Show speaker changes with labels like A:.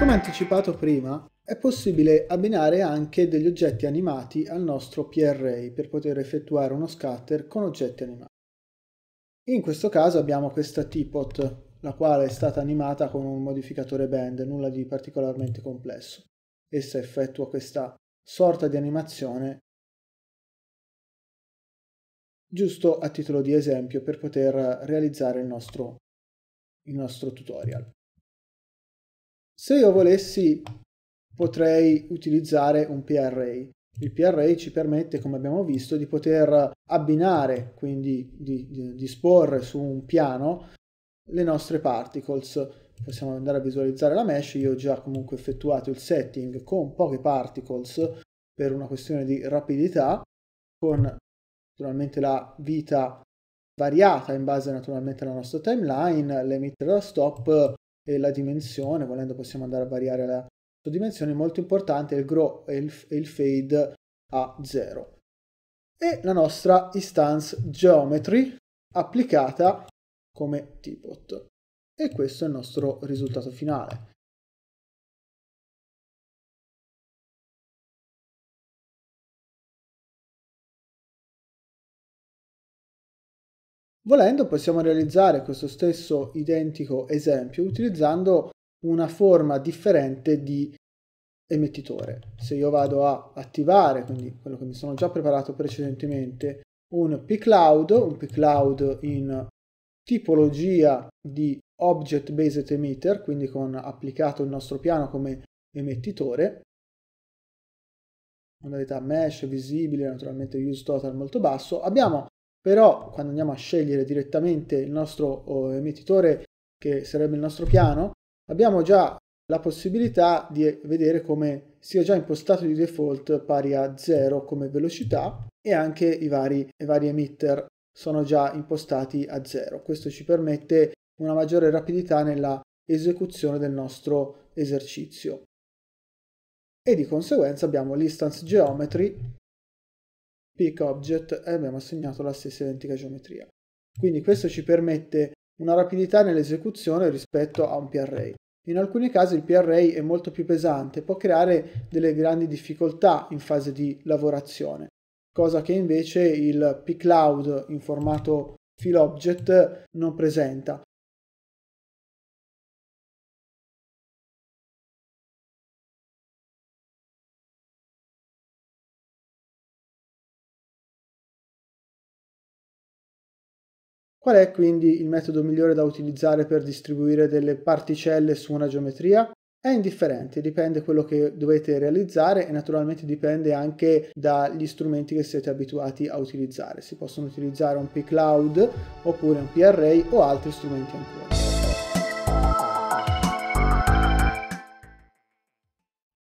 A: Come anticipato prima, è possibile abbinare anche degli oggetti animati al nostro PRA per poter effettuare uno scatter con oggetti animati. In questo caso abbiamo questa teapot, la quale è stata animata con un modificatore band, nulla di particolarmente complesso. Essa effettua questa sorta di animazione giusto a titolo di esempio per poter realizzare il nostro, il nostro tutorial. Se io volessi potrei utilizzare un PRA. Il PRA ci permette, come abbiamo visto, di poter abbinare, quindi di, disporre su un piano le nostre particles. Possiamo andare a visualizzare la mesh, io ho già comunque effettuato il setting con poche particles per una questione di rapidità, con naturalmente la vita variata in base naturalmente alla nostra timeline, l'emitter da stop e la dimensione, volendo possiamo andare a variare la sua dimensione, molto importante il grow e il, e il fade a 0. E la nostra instance
B: geometry applicata come tpot. E questo è il nostro risultato finale. Volendo possiamo realizzare questo stesso identico esempio
A: utilizzando una forma differente di emettitore. Se io vado a attivare, quindi quello che mi sono già preparato precedentemente, un pCloud, un pCloud in tipologia di Object Based Emitter, quindi con applicato il nostro piano come emettitore, modalità mesh, visibile, naturalmente use total molto basso, abbiamo però quando andiamo a scegliere direttamente il nostro oh, emettitore, che sarebbe il nostro piano, abbiamo già la possibilità di vedere come sia già impostato di default pari a 0 come velocità e anche i vari, i vari emitter sono già impostati a 0. Questo ci permette una maggiore rapidità nella esecuzione del nostro esercizio. E di conseguenza abbiamo l'instance geometry peak object e abbiamo assegnato la stessa identica geometria. Quindi questo ci permette una rapidità nell'esecuzione rispetto a un P-array. In alcuni casi il P-array è molto più pesante, può creare delle grandi difficoltà in fase di lavorazione, cosa che invece il P-cloud in
B: formato fill object non presenta. Qual è quindi il metodo migliore da utilizzare per distribuire delle particelle
A: su una geometria? È indifferente, dipende quello che dovete realizzare e naturalmente dipende anche dagli strumenti che siete abituati a utilizzare. Si possono utilizzare un P-Cloud oppure un P-Array o altri strumenti ancora.